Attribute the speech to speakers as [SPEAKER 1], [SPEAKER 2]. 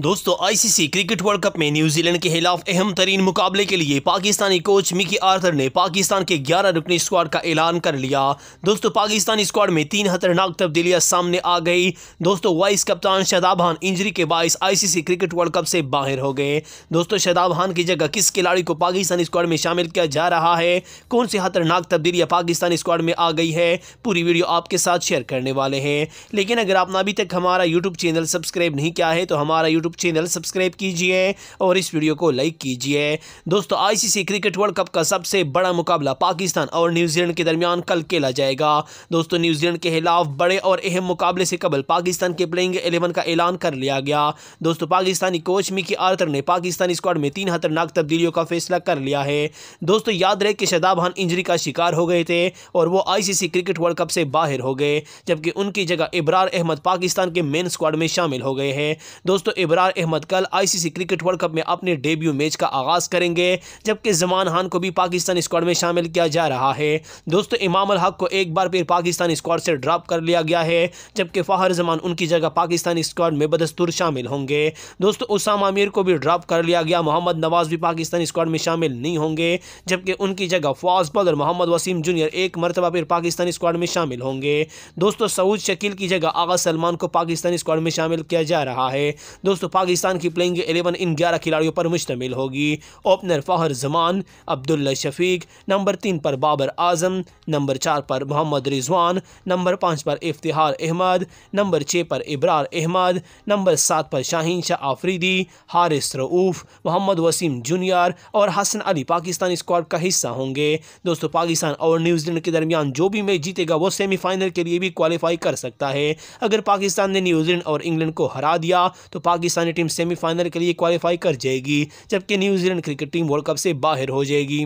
[SPEAKER 1] दोस्तों ICC cricket world cup में New Zealand के खिलाफ अहम तरीन मुकाबले के लिए पाकिस्तानी कोच मिकी आर्थर ने पाकिस्तान के 11 रुकनी स्क्वाड का ऐलान कर लिया दोस्तों पाकिस्तानी स्क्वाड में तीन खतरनाक तब्दीलियां सामने आ गई दोस्तों वाइस कप्तान शदाब खान इंजरी के बायस आईसीसी क्रिकेट वर्ल्ड कप से बाहर हो गए दोस्तों शदाब खान की जगह किस खिलाड़ी को पाकिस्तानी स्क्वाड में शामिल किया जा रहा है कौन सी खतरनाक तब्दीलियाँ पाकिस्तानी स्क्वाड में आ गई है पूरी वीडियो आपके साथ शेयर करने वाले हैं लेकिन अगर आपने अभी तक हमारा यूट्यूब चैनल सब्सक्राइब नहीं किया है तो हमारा यूट्यूब यूट्यूब चैनल सब्सक्राइब कीजिए और इस वीडियो को लाइक कीजिए दोस्तों आईसीसी क्रिकेट वर्ल्ड कप का सबसे बड़ा मुकाबला पाकिस्तान और न्यूजीलैंड के दरमियान कल खेला जाएगा दोस्तों न्यूजीलैंड के खिलाफ बड़े और अहम मुकाबले से कबल पाकिस्तान के प्लेइंग एलेवन का ऐलान कर लिया गया दोस्तों पाकिस्तानी कोच मिकी आर्थर ने पाकिस्तानी स्क्वाड में तीन खतरनाक तब्दीलियों का फैसला कर लिया है दोस्तों याद रहे कि शदाब खान इंजरी का शिकार हो गए थे और वो आईसीसी क्रिकेट वर्ल्ड कप से बाहर हो गए जबकि उनकी जगह इब्रार अहमद पाकिस्तान के मेन स्क्वाड में शामिल हो गए हैं दोस्तों इब्रार फरार अहमद कल आईसीसी क्रिकेट वर्ल्ड कप में अपने डेब्यू मैच का आगाज़ करेंगे जबकि जमान खान को भी पाकिस्तान स्क्वाड में शामिल किया जा रहा है दोस्तों इमाम हक को एक बार फिर पाकिस्तान स्क्वाड से ड्रॉप कर लिया गया है जबकि फ़ाहर जमान उनकी जगह पाकिस्तान स्क्वाड में बदस्तूर शामिल होंगे दोस्तों उसाम आमिर को भी ड्रॉप कर लिया गया मोहम्मद नवाज भी पाकिस्तान स्क्वाड में शामिल नहीं होंगे जबकि उनकी जगह fast bowler Mohammad Wasim junior एक मरतबा फिर पाकिस्तान स्क्वाड में शामिल होंगे दोस्तों सऊद शकील की जगह आगा सलमान को पाकिस्तान स्क्वाड में शामिल किया जा रहा है दोस्तों दोस्तों पाकिस्तान की प्लेइंग एलेवन इन ग्यारह खिलाड़ियों पर मुश्तमिल होगी ओपनर फ़हर जमान अब्दुल्ला शफीक नंबर तीन पर बाबर आजम नंबर चार पर मोहम्मद रिजवान नंबर पाँच पर इफ्तार अहमद नंबर छः पर इब्रार अहमद नंबर सात पर शाहीन शाह आफरीदी हारिस रऊफ़ मोहम्मद वसीम जूनियर और हसन अली पाकिस्तान स्क्वाड का हिस्सा होंगे दोस्तों पाकिस्तान और न्यूजीलैंड के दरमियान जो भी मैच जीतेगा वो सेमीफाइनल के लिए भी क्वालिफाई कर सकता है अगर पाकिस्तान ने न्यूजीलैंड और इंग्लैंड को हरा दिया तो पाकिस्तान पाकिस्तानी टीम सेमीफाइनल के लिए क्वालिफाई कर जाएगी जबकि New Zealand cricket team world cup से बाहर हो जाएगी